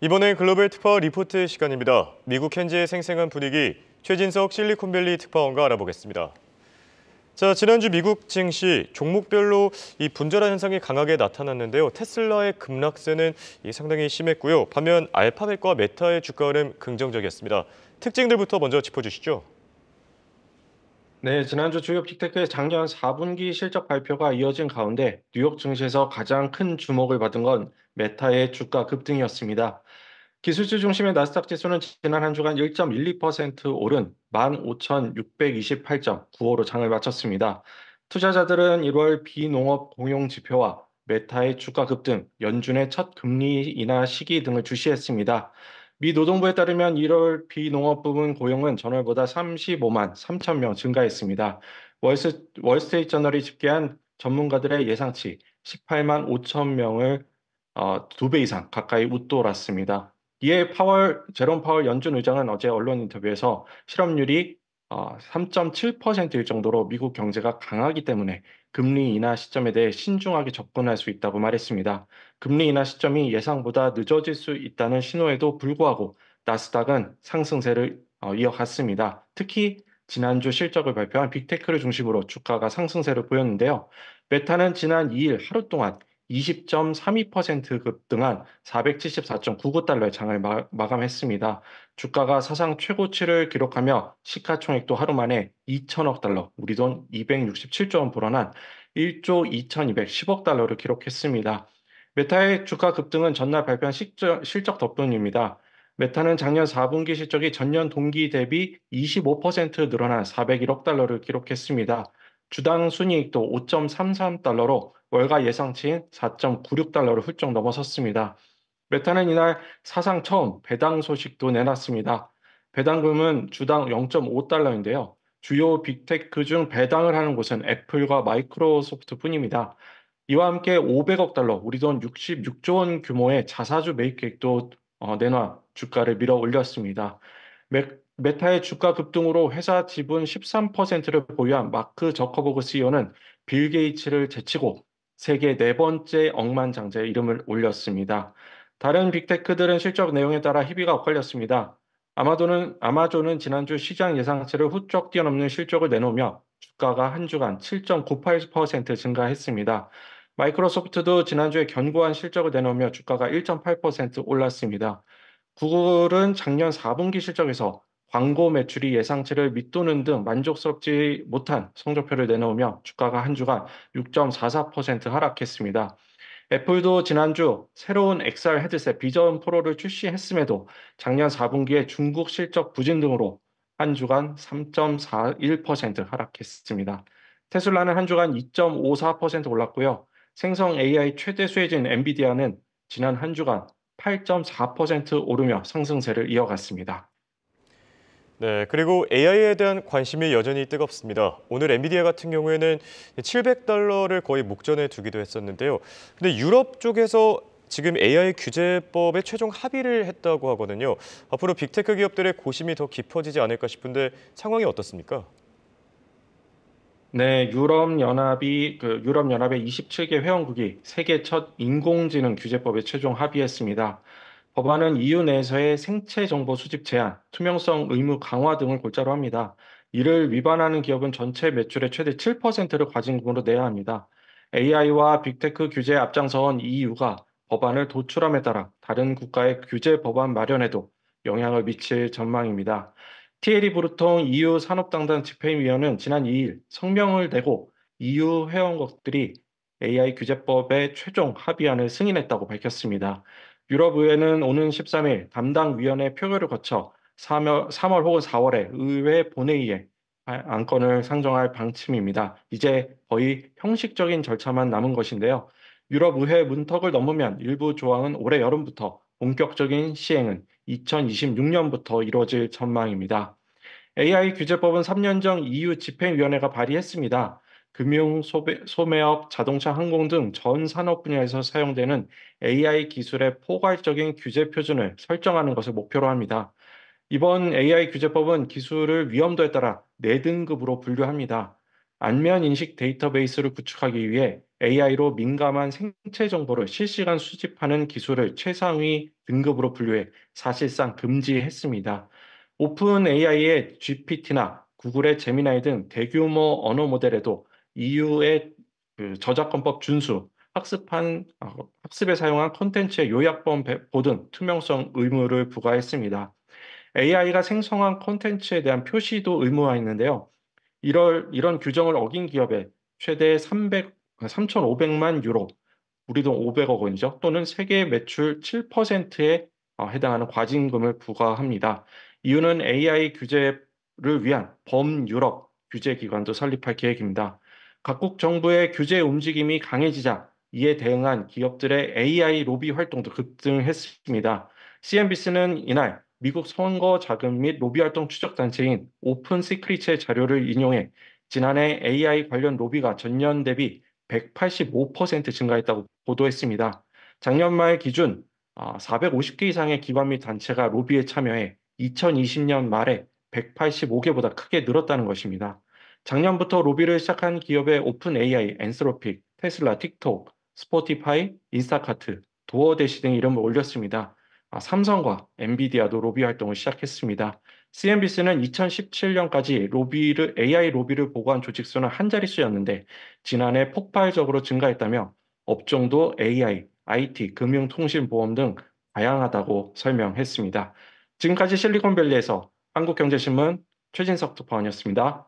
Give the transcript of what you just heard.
이번엔 글로벌 특파 리포트 시간입니다. 미국 현지의 생생한 분위기, 최진석 실리콘밸리 특파원과 알아보겠습니다. 자, 지난주 미국 증시 종목별로 이 분절한 현상이 강하게 나타났는데요. 테슬라의 급락세는 상당히 심했고요. 반면 알파벳과 메타의 주가 흐름 긍정적이었습니다. 특징들부터 먼저 짚어주시죠. 네, 지난주 주요 빅테크의 작년 4분기 실적 발표가 이어진 가운데 뉴욕 증시에서 가장 큰 주목을 받은 건 메타의 주가 급등이었습니다. 기술주 중심의 나스닥 지수는 지난 한 주간 1.12% 오른 15,628.95로 장을 마쳤습니다. 투자자들은 1월 비농업 공용 지표와 메타의 주가 급등, 연준의 첫 금리 인하 시기 등을 주시했습니다. 미 노동부에 따르면 1월 비농업 부문 고용은 전월보다 35만 3천 명 증가했습니다. 월스, 월스트리트 저널이 집계한 전문가들의 예상치 18만 5천 명을 어, 2배 이상 가까이 웃돌았습니다. 이에 파월, 제롬 파월 연준 의장은 어제 언론 인터뷰에서 실업률이 어, 3.7%일 정도로 미국 경제가 강하기 때문에 금리 인하 시점에 대해 신중하게 접근할 수 있다고 말했습니다. 금리 인하 시점이 예상보다 늦어질 수 있다는 신호에도 불구하고 나스닥은 상승세를 어, 이어갔습니다. 특히 지난주 실적을 발표한 빅테크를 중심으로 주가가 상승세를 보였는데요. 메타는 지난 2일 하루 동안 20.32% 급등한 474.99달러의 장을 마, 감했습니다 주가가 사상 최고치를 기록하며 시가총액도 하루 만에 2천억 달러, 우리 돈 267조 원 불어난 1조 2,210억 달러를 기록했습니다. 메타의 주가 급등은 전날 발표한 실적, 실적 덕분입니다. 메타는 작년 4분기 실적이 전년 동기 대비 25% 늘어난 401억 달러를 기록했습니다. 주당 순이익도 5.33달러로 월가 예상치인 4.96달러를 훌쩍 넘어섰습니다. 메타는 이날 사상 처음 배당 소식도 내놨습니다. 배당금은 주당 0.5달러인데요. 주요 빅테크 중 배당을 하는 곳은 애플과 마이크로소프트 뿐입니다. 이와 함께 500억 달러, 우리 돈 66조 원 규모의 자사주 매입 계획도 어, 내놔 주가를 밀어 올렸습니다. 메타의 주가 급등으로 회사 지분 13%를 보유한 마크 저커버그 CEO는 빌 게이츠를 제치고 세계 네 번째 억만장자의 이름을 올렸습니다. 다른 빅테크들은 실적 내용에 따라 희비가 엇갈렸습니다. 아마존은, 아마존은 지난주 시장 예상치를 후쩍 뛰어넘는 실적을 내놓으며 주가가 한 주간 7.98% 증가했습니다. 마이크로소프트도 지난주에 견고한 실적을 내놓으며 주가가 1.8% 올랐습니다. 구글은 작년 4분기 실적에서 광고 매출이 예상치를 밑도는 등 만족스럽지 못한 성적표를 내놓으며 주가가 한 주간 6.44% 하락했습니다. 애플도 지난주 새로운 XR 헤드셋 비전 프로를 출시했음에도 작년 4분기에 중국 실적 부진 등으로 한 주간 3.41% 하락했습니다. 테슬라는 한 주간 2.54% 올랐고요. 생성 AI 최대 수혜진 엔비디아는 지난 한 주간 8.4% 오르며 상승세를 이어갔습니다. 네, 그리고 AI에 대한 관심이 여전히 뜨겁습니다. 오늘 엔비디아 같은 경우에는 700달러를 거의 목전에 두기도 했었는데요. 근데 유럽 쪽에서 지금 AI 규제법에 최종 합의를 했다고 하거든요. 앞으로 빅테크 기업들의 고심이 더 깊어지지 않을까 싶은데 상황이 어떻습니까? 네, 유럽연합이 그 유럽연합의 27개 회원국이 세계 첫 인공지능 규제법에 최종 합의했습니다. 법안은 EU 내에서의 생체 정보 수집 제한, 투명성 의무 강화 등을 골자로 합니다. 이를 위반하는 기업은 전체 매출의 최대 7%를 과징금으로 내야 합니다. AI와 빅테크 규제 앞장서온 EU가 법안을 도출함에 따라 다른 국가의 규제 법안 마련에도 영향을 미칠 전망입니다. 티에리 브루통 EU 산업당당 집행위원은 지난 2일 성명을 내고 EU 회원국들이 AI 규제법의 최종 합의안을 승인했다고 밝혔습니다. 유럽의회는 오는 13일 담당위원회 표결을 거쳐 3월, 3월 혹은 4월에 의회 본회의에 아, 안건을 상정할 방침입니다. 이제 거의 형식적인 절차만 남은 것인데요. 유럽의회 문턱을 넘으면 일부 조항은 올해 여름부터 본격적인 시행은 2026년부터 이루어질 전망입니다. AI 규제법은 3년 전 EU 집행위원회가 발의했습니다. 금융, 소배, 소매업, 자동차, 항공 등 전 산업 분야에서 사용되는 AI 기술의 포괄적인 규제 표준을 설정하는 것을 목표로 합니다. 이번 AI 규제법은 기술을 위험도에 따라 4등급으로 분류합니다. 안면 인식 데이터베이스를 구축하기 위해 AI로 민감한 생체 정보를 실시간 수집하는 기술을 최상위 등급으로 분류해 사실상 금지했습니다. 오픈 AI의 GPT나 구글의 제미나이 등 대규모 언어 모델에도 EU의 그 저작권법 준수, 학습한 어, 학습에 사용한 콘텐츠의 요약본 배포 등 투명성 의무를 부과했습니다. AI가 생성한 콘텐츠에 대한 표시도 의무화했는데요. 이럴, 이런 규정을 어긴 기업에 최대 300, 3,500만 유로, 우리 돈 500억 원이죠. 또는 세계 매출 7%에 어, 해당하는 과징금을 부과합니다. 이유는 AI 규제를 위한 범유럽 규제기관도 설립할 계획입니다. 각국 정부의 규제 움직임이 강해지자 이에 대응한 기업들의 AI 로비 활동도 급증했습니다 CNBC는 이날 미국 선거 자금 및 로비 활동 추적 단체인 오픈 시크릿의 자료를 인용해 지난해 AI 관련 로비가 전년 대비 185% 증가했다고 보도했습니다. 작년 말 기준 450개 아, 이상의 기관 및 단체가 로비에 참여해 2020년 말에 185개보다 크게 늘었다는 것입니다. 작년부터 로비를 시작한 기업의 오픈 AI, 엔스로픽, 테슬라, 틱톡, 스포티파이, 인스타카트, 도어대시 등 이름을 올렸습니다. 아, 삼성과 엔비디아도 로비 활동을 시작했습니다. CNBC는 2017년까지 로비를 AI 로비를 보고한 조직 수는 한 자릿수였는데 지난해 폭발적으로 증가했다며 업종도 AI, IT, 금융, 통신, 보험 등 다양하다고 설명했습니다. 지금까지 실리콘밸리에서 한국경제신문 최진석 특파원이었습니다.